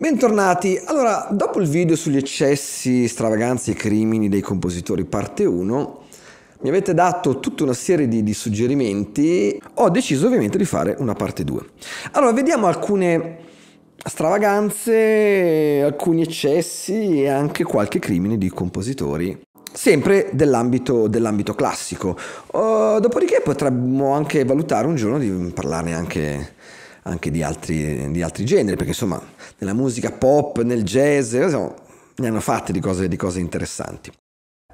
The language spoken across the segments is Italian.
Bentornati, allora dopo il video sugli eccessi, stravaganze e crimini dei compositori parte 1 mi avete dato tutta una serie di, di suggerimenti, ho deciso ovviamente di fare una parte 2. Allora vediamo alcune stravaganze, alcuni eccessi e anche qualche crimine di compositori sempre dell'ambito, dell'ambito classico. Uh, dopodiché potremmo anche valutare un giorno di parlarne anche anche di altri, di altri generi, perché insomma nella musica pop, nel jazz, eh, insomma, ne hanno fatte di cose, di cose interessanti.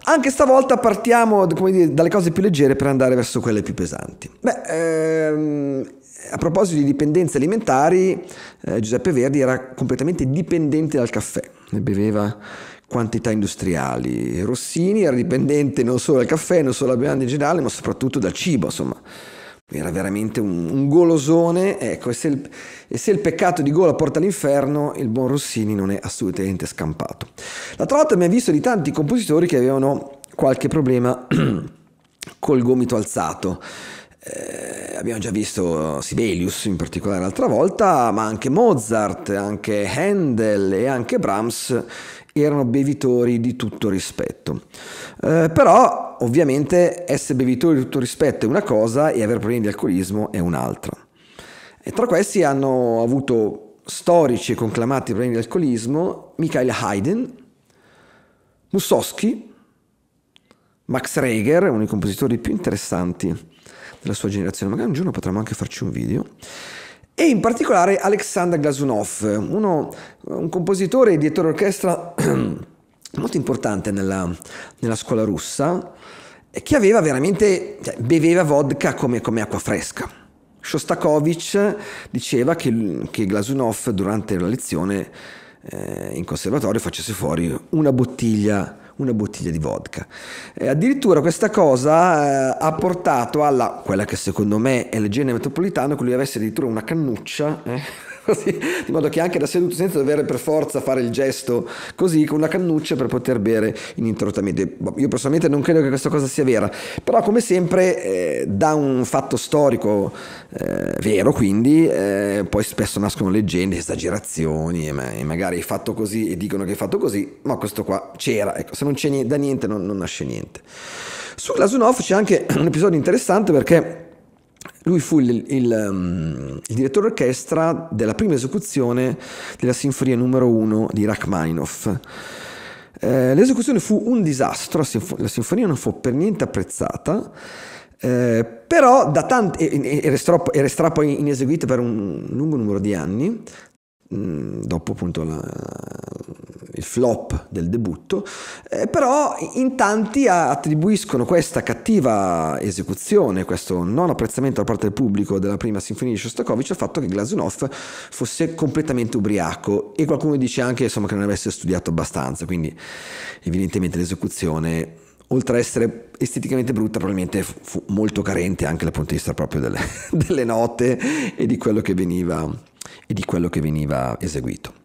Anche stavolta partiamo dire, dalle cose più leggere per andare verso quelle più pesanti. Beh, ehm, a proposito di dipendenze alimentari, eh, Giuseppe Verdi era completamente dipendente dal caffè, ne beveva quantità industriali. Rossini era dipendente non solo dal caffè, non solo dalla bevanda in generale, ma soprattutto dal cibo, insomma era veramente un, un golosone, ecco, e se, il, e se, il, peccato di gola porta all'inferno, il buon Rossini non è assolutamente scampato. L'altra volta mi ha visto di tanti compositori che avevano qualche problema col gomito alzato. Eh, abbiamo già visto Sibelius in particolare l'altra volta, ma anche Mozart, anche Handel e anche Brahms erano bevitori di tutto rispetto. Eh, però ovviamente essere bevitori di tutto rispetto è una cosa e avere problemi di alcolismo è un'altra. E tra questi hanno avuto storici e conclamati problemi di alcolismo Michael Haydn, Mussoschi, Max Reger, uno dei compositori più interessanti della sua generazione. Magari un giorno potremmo anche farci un video. E in particolare Alexander Glasunov, uno, un compositore e direttore d'orchestra molto importante nella, nella scuola russa, che aveva veramente, cioè, beveva vodka come, come acqua fresca. Shostakovich diceva che, che Glasunov durante la lezione eh, in conservatorio facesse fuori una bottiglia di una bottiglia di vodka. E addirittura questa cosa eh, ha portato alla, quella che secondo me è leggenda metropolitana, che lui avesse addirittura una cannuccia. Eh? così, di modo che anche da seduto senza dover per forza fare il gesto così con la cannuccia per poter bere ininterrottamente. Boh, io personalmente non credo che questa cosa sia vera, però come sempre eh, da un fatto storico eh, vero quindi eh, poi spesso nascono leggende, esagerazioni e, magari hai fatto così e dicono che è fatto così, ma questo qua c'era, ecco, se non c'è da niente non, non nasce niente. Sull'Asunov c'è anche un episodio interessante perché lui fu il, il, um, il direttore orchestra della prima esecuzione della Sinfonia numero 1 di Rachmaninoff. Eh, l'esecuzione fu un disastro, la sinfonia non fu per niente apprezzata, eh, però da tanti, e, e, resterà, e resterà poi ineseguita per un lungo numero di anni, mm, dopo appunto la, il flop del debutto, eh, però in tanti attribuiscono questa cattiva esecuzione, questo non apprezzamento da parte del pubblico della prima sinfonia di Shostakovich al fatto che Glazunov fosse completamente ubriaco e qualcuno dice anche insomma, che non avesse studiato abbastanza, quindi evidentemente l'esecuzione oltre a essere esteticamente brutta, probabilmente fu molto carente anche dal punto di vista proprio delle, delle note e di, veniva, e di quello che veniva eseguito.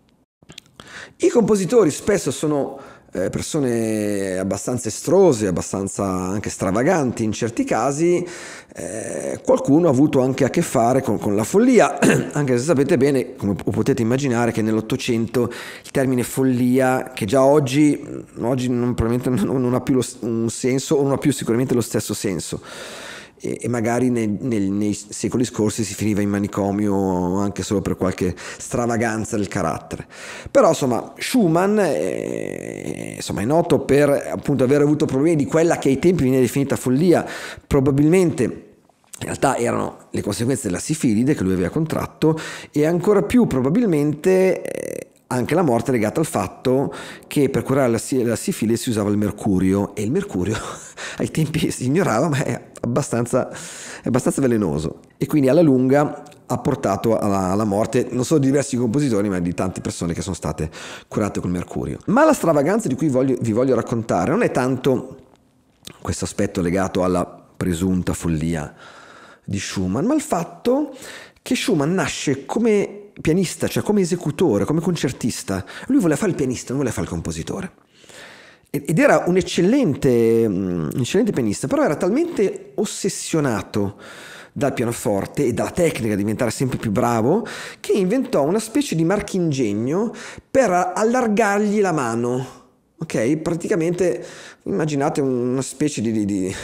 I compositori spesso sono eh, persone abbastanza estrose, abbastanza anche stravaganti in certi casi, eh, qualcuno ha avuto anche a che fare con, con la follia, anche se sapete bene, come potete immaginare, che nell'Ottocento il termine follia, che già oggi, mm, oggi non, probabilmente non, non ha più lo, un senso, o non ha più sicuramente lo stesso senso e, e magari nei, nei, nei secoli scorsi si finiva in manicomio anche solo per qualche stravaganza del carattere. Però insomma Schumann è, eh, insomma, è noto per appunto aver avuto problemi di quella che ai tempi viene definita follia, probabilmente in realtà erano le conseguenze della sifilide che lui aveva contratto e ancora più probabilmente eh, anche la morte è legata al fatto che per curare la, la sifile si usava il mercurio e il mercurio ai tempi si ignorava ma è abbastanza, è abbastanza velenoso e quindi alla lunga ha portato alla, alla, morte non solo di diversi compositori, ma di tante persone che sono state curate col mercurio. Ma la stravaganza di cui voglio, vi voglio raccontare non è tanto questo aspetto legato alla presunta follia di Schumann, ma il fatto che Schumann nasce come pianista, cioè come esecutore, come concertista. Lui voleva fare il pianista, non voleva fare il compositore. Ed era un eccellente, mm, un eccellente pianista, però era talmente ossessionato dal pianoforte e dalla tecnica diventare sempre più bravo, che inventò una specie di marchingegno per allargargli la mano. Ok? Praticamente immaginate una specie di, di, di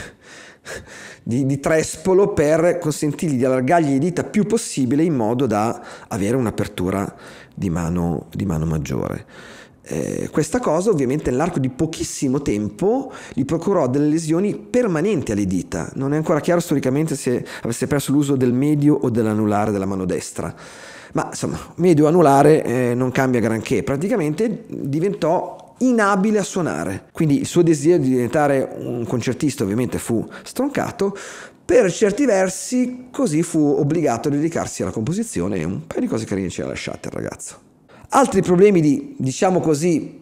di, di trespolo per consentirgli di allargargli le dita più possibile in modo da avere un'apertura di mano, di mano maggiore. Eh, questa cosa ovviamente nell'arco di pochissimo tempo gli procurò delle lesioni permanenti alle dita. Non è ancora chiaro storicamente se avesse perso l'uso del medio o dell'anulare della mano destra. Ma insomma, medio anulare eh, non cambia granché, praticamente diventò inabile a suonare. Quindi il suo desiderio di diventare un concertista ovviamente fu stroncato, per certi versi così fu obbligato a dedicarsi alla composizione e un paio di cose carine ce le ha lasciate il ragazzo. Altri problemi di, diciamo così,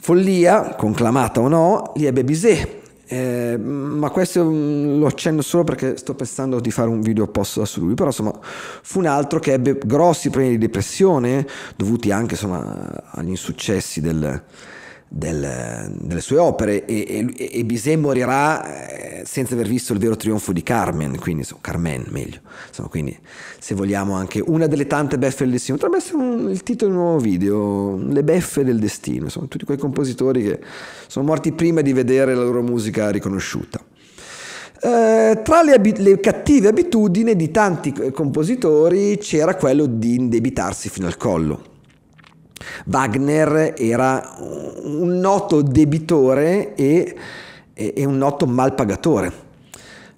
follia, conclamata o no, li ebbe Bizet, eh, ma questo mm, lo accenno solo perché sto pensando di fare un video apposta su lui, però insomma fu un altro che ebbe grossi problemi di depressione dovuti anche insomma, agli insuccessi del, del, delle sue opere e, e, e Bizet morirà eh, senza aver visto il vero trionfo di Carmen, quindi so, Carmen meglio, insomma, quindi se vogliamo anche una delle tante beffe del destino, potrebbe essere un, il titolo di un nuovo video, le beffe del destino, sono tutti quei compositori che sono morti prima di vedere la loro musica riconosciuta. Eh, tra le, ab- le, cattive abitudini di tanti eh, compositori c'era quello di indebitarsi fino al collo. Wagner era un noto debitore e, e un noto malpagatore.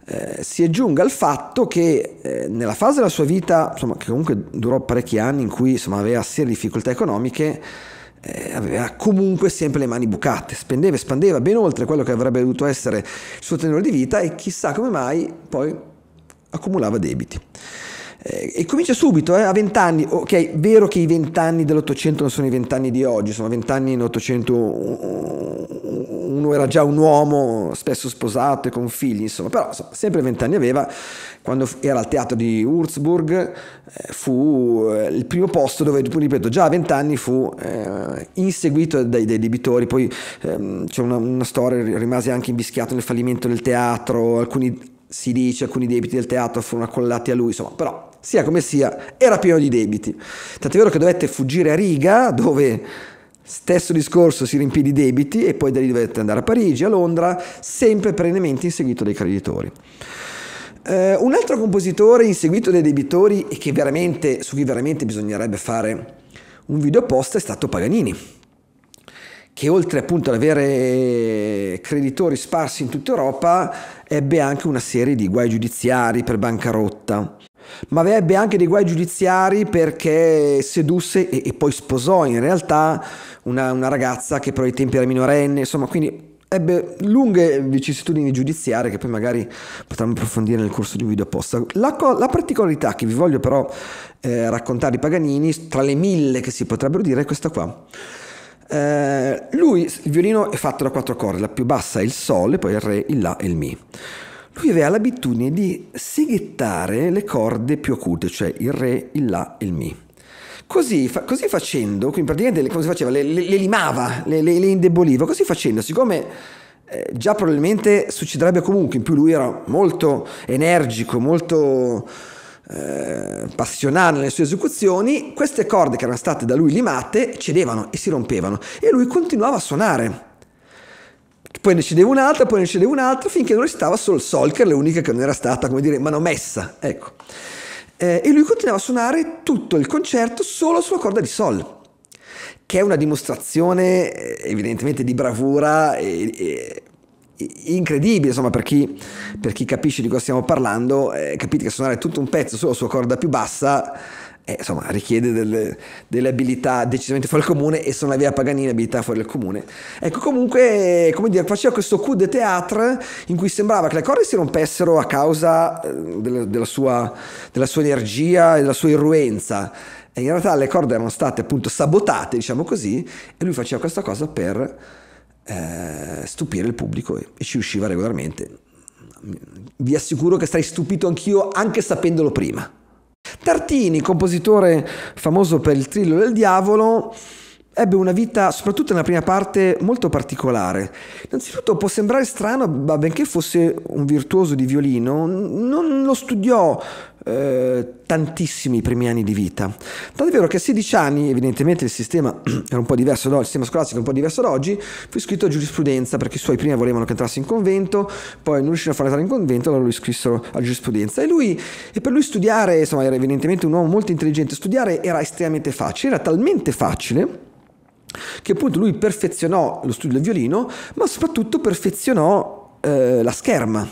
Eh, si aggiunga il fatto che eh, nella fase della sua vita, insomma, che comunque durò parecchi anni, in cui insomma, aveva serie difficoltà economiche, eh, aveva comunque sempre le mani bucate, spendeva e spandeva ben oltre quello che avrebbe dovuto essere il suo tenore di vita e chissà come mai poi accumulava debiti. Eh, e comincia subito, eh, a vent'anni, ok, vero che i vent'anni dell'Ottocento non sono i vent'anni di oggi, sono vent'anni in Ottocento uno era già un uomo spesso sposato e con figli, insomma, però insomma, sempre vent'anni aveva, quando era al teatro di Würzburg eh, fu eh, il primo posto dove, ripeto, già a vent'anni anni fu eh, inseguito dai, dai, debitori, poi ehm, c'è una, una storia, rimase anche invischiato nel fallimento del teatro, alcuni si dice alcuni debiti del teatro furono accollati a lui, insomma, però sia come sia, era pieno di debiti. Tant'è vero che dovette fuggire a Riga, dove stesso discorso si riempì di debiti, e poi da lì dovette andare a Parigi, a Londra, sempre perennemente inseguito dai creditori. Eh, un altro compositore inseguito dai debitori e veramente, su cui veramente bisognerebbe fare un video apposta è stato Paganini, che oltre appunto ad avere creditori sparsi in tutta Europa, ebbe anche una serie di guai giudiziari per bancarotta ma avrebbe anche dei guai giudiziari perché sedusse e, e poi sposò in realtà una, una, ragazza che però ai tempi era minorenne, insomma, quindi ebbe lunghe vicissitudini giudiziarie che poi magari potremmo approfondire nel corso di un video apposta. La, la particolarità che vi voglio però eh, raccontare di Paganini, tra le mille che si potrebbero dire, è questa qua. Eh, lui, il violino è fatto da quattro corde, la più bassa è il Sol, poi il Re, il La e il Mi lui aveva l'abitudine di seghettare le corde più acute, cioè il re, il la e il mi. Così, fa, così, facendo, quindi praticamente come si faceva? Le, le, le limava, le, le, indeboliva. Così facendo, siccome eh, già probabilmente succederebbe comunque, in più lui era molto energico, molto eh, passionale nelle sue esecuzioni, queste corde che erano state da lui limate cedevano e si rompevano e lui continuava a suonare poi ne cedeva un'altra, poi ne cedeva un'altra, finché non restava solo il Solker, l'unica che non era stata, come dire, manomessa. Ecco. Eh, e lui continuava a suonare tutto il concerto solo sulla corda di Sol, che è una dimostrazione eh, evidentemente di bravura e, e incredibile, insomma, per chi, per chi, capisce di cosa stiamo parlando, eh, capite che suonare tutto un pezzo solo sulla corda più bassa eh, insomma, richiede delle, delle, abilità decisamente fuori dal comune e sono la via Paganini abilità fuori dal comune. Ecco, comunque, come dire, faceva questo coup de théâtre in cui sembrava che le corde si rompessero a causa eh, della, della, sua, della sua energia e della sua irruenza. E in realtà le corde erano state appunto sabotate, diciamo così, e lui faceva questa cosa per eh, stupire il pubblico e, e ci usciva regolarmente. Vi assicuro che sarei stupito anch'io, anche sapendolo prima. Tartini, compositore famoso per il trillo del diavolo, ebbe una vita, soprattutto nella prima parte, molto particolare. Innanzitutto può sembrare strano, ma benché fosse un virtuoso di violino, non lo studiò eh, tantissimi i primi anni di vita. Tant'è vero che a 16 anni, evidentemente il sistema era un po' diverso, no? il sistema scolastico è un po' diverso da oggi, fu iscritto a giurisprudenza perché i suoi prima volevano che entrasse in convento, poi non riuscirono a far entrare in convento, allora lo iscrissero a giurisprudenza. E, lui, e per lui studiare, insomma, era evidentemente un uomo molto intelligente, studiare era estremamente facile, era talmente facile che appunto lui perfezionò lo studio del violino, ma soprattutto perfezionò eh, la scherma,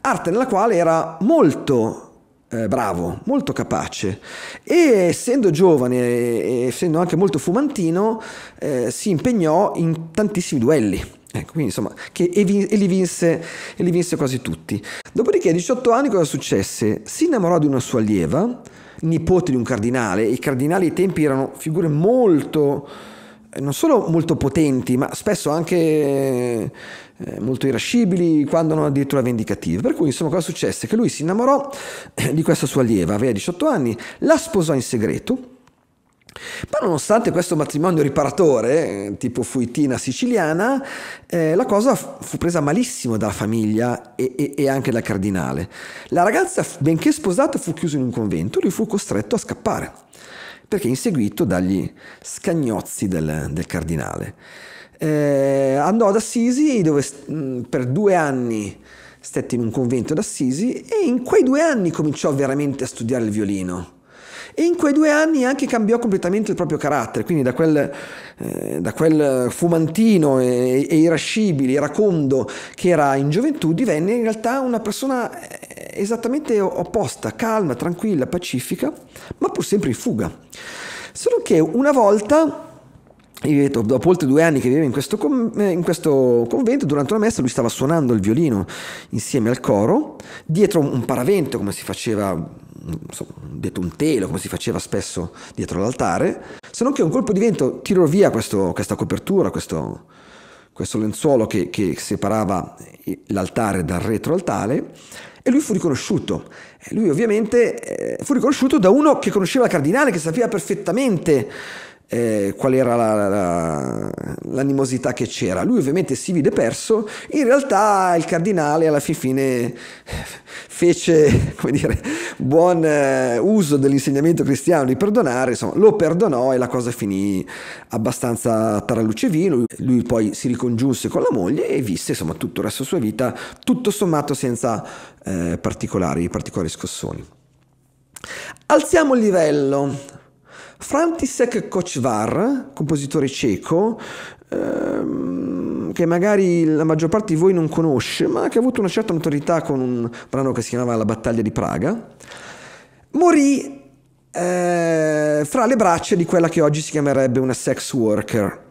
arte nella quale era molto eh, bravo, molto capace e essendo giovane e essendo anche molto fumantino eh, si impegnò in tantissimi duelli. Ecco, quindi insomma, che e, vin- e, li vinse, e li vinse quasi tutti. Dopodiché, a 18 anni, cosa successe? Si innamorò di una sua allieva, nipote di un cardinale. I cardinali ai tempi erano figure molto non solo molto potenti, ma spesso anche eh, molto irascibili, quando non addirittura vendicative. Per cui, insomma, cosa successe? Che lui si innamorò eh, di questa sua allieva, aveva 18 anni, la sposò in segreto. Ma nonostante questo matrimonio riparatore, eh, tipo fuitina siciliana, eh, la cosa fu presa malissimo dalla famiglia e, e, e, anche dal cardinale. La ragazza, benché sposata, fu chiusa in un convento e lui fu costretto a scappare perché inseguito dagli scagnozzi del, del cardinale. Eh, andò ad Assisi dove mm, per due anni stette in un convento ad Assisi e in quei due anni cominciò veramente a studiare il violino e in quei due anni anche cambiò completamente il proprio carattere, quindi da quel, eh, da quel fumantino e, e irascibile, racondo che era in gioventù, divenne in realtà una persona eh, esattamente opposta, calma, tranquilla, pacifica, ma pur sempre in fuga. Solo che una volta dopo oltre due anni che viveva in questo, eh, in questo, convento, durante una messa lui stava suonando il violino insieme al coro, dietro un paravento come si faceva, mm, dietro un telo come si faceva spesso dietro l'altare, se non che un colpo di vento tirò via questo, questa copertura, questo, questo lenzuolo che, che separava eh, l'altare dal retroaltare e lui fu riconosciuto. lui ovviamente eh, fu riconosciuto da uno che conosceva il cardinale, che sapeva perfettamente eh, qual era la, la, l'animosità che c'era. Lui ovviamente si vide perso, in realtà il cardinale alla fin fine eh, fece dire, buon eh, uso dell'insegnamento cristiano di perdonare, insomma, lo perdonò e la cosa finì abbastanza paraluce vino. Lui poi si ricongiunse con la moglie e visse insomma, tutto il resto della sua vita tutto sommato senza eh, particolari, particolari scossoni. Alziamo il livello, František Kočvar, compositore ceco, ehm, che magari la maggior parte di voi non conosce, ma che ha avuto una certa notorietà con un brano che si chiamava La battaglia di Praga, morì eh, fra le braccia di quella che oggi si chiamerebbe una sex worker.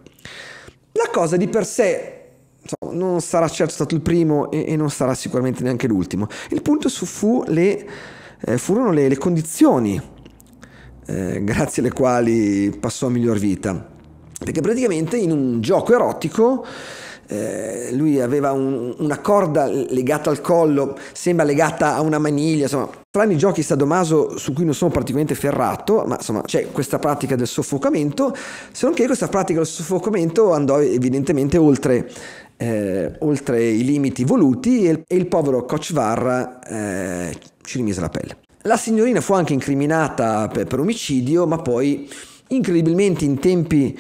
La cosa di per sé insomma, non sarà certo stato il primo e, e, non sarà sicuramente neanche l'ultimo. Il punto fu le, eh, furono le, le condizioni eh, grazie alle quali passò a miglior vita. Perché praticamente in un gioco erotico eh, lui aveva un, una corda legata al collo, sembra legata a una maniglia, insomma, tranne i giochi sadomaso su cui non sono particolarmente ferrato, ma insomma c'è questa pratica del soffocamento, se non che questa pratica del soffocamento andò evidentemente oltre, eh, oltre i limiti voluti e il, e il povero Koch Varra eh, ci rimise la pelle. La signorina fu anche incriminata per, per omicidio, ma poi incredibilmente in tempi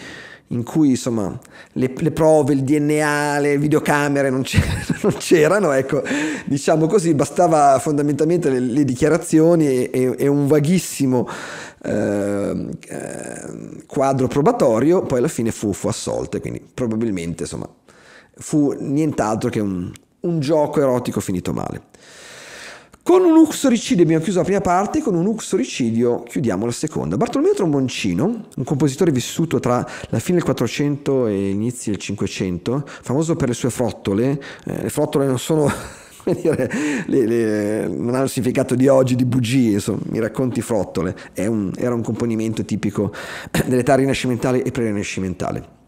in cui insomma le, le, prove, il DNA, le videocamere non c'erano, non c'erano, ecco, diciamo così, bastava fondamentalmente le, le dichiarazioni e, e, e, un vaghissimo eh, quadro probatorio, poi alla fine fu, fu assolto, quindi probabilmente insomma fu nient'altro che un, un gioco erotico finito male. Con un uxoricidio abbiamo chiuso la prima parte, con un uxoricidio chiudiamo la seconda. Bartolomeo Tromboncino, un compositore vissuto tra la fine del 400 e inizi del 500, famoso per le sue frottole, eh, le frottole non sono... le, le, non hanno il significato di oggi di bugie, insomma, mi racconti frottole, un, era un componimento tipico dell'età rinascimentale e pre-rinascimentale.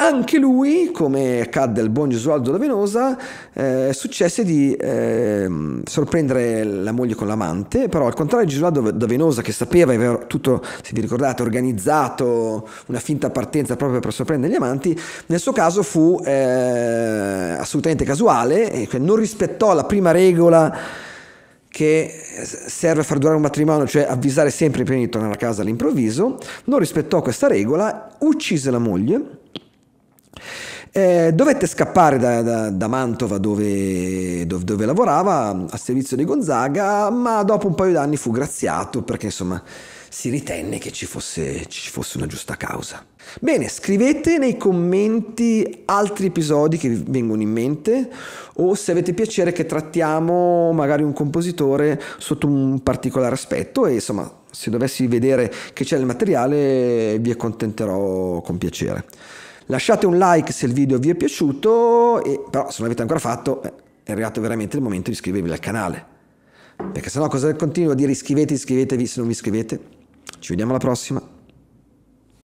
Anche lui, come accadde al buon Gesualdo da Venosa, eh, successe di eh, sorprendere la moglie con l'amante, però al contrario di Gesualdo Da Venosa che sapeva, aveva tutto, se vi ricordate, organizzato una finta partenza proprio per sorprendere gli amanti, nel suo caso fu eh, assolutamente casuale, e non rispettò la prima regola che serve a far durare un matrimonio, cioè avvisare sempre i prima di tornare a casa all'improvviso, non rispettò questa regola, uccise la moglie. Eh, dovette scappare da, da, da Mantova dove, dove, dove, lavorava a servizio di Gonzaga, ma dopo un paio d'anni fu graziato perché insomma si ritenne che ci fosse, ci fosse una giusta causa. Bene, scrivete nei commenti altri episodi che vi vengono in mente o se avete piacere che trattiamo magari un compositore sotto un particolare aspetto e insomma se dovessi vedere che c'è nel materiale vi accontenterò con piacere. Lasciate un like se il video vi è piaciuto, e, però se non l'avete ancora fatto eh, è arrivato veramente il momento di iscrivervi al canale. Perché sennò cosa continuo a dire iscrivetevi, iscrivetevi se non vi iscrivete? Ci vediamo alla prossima.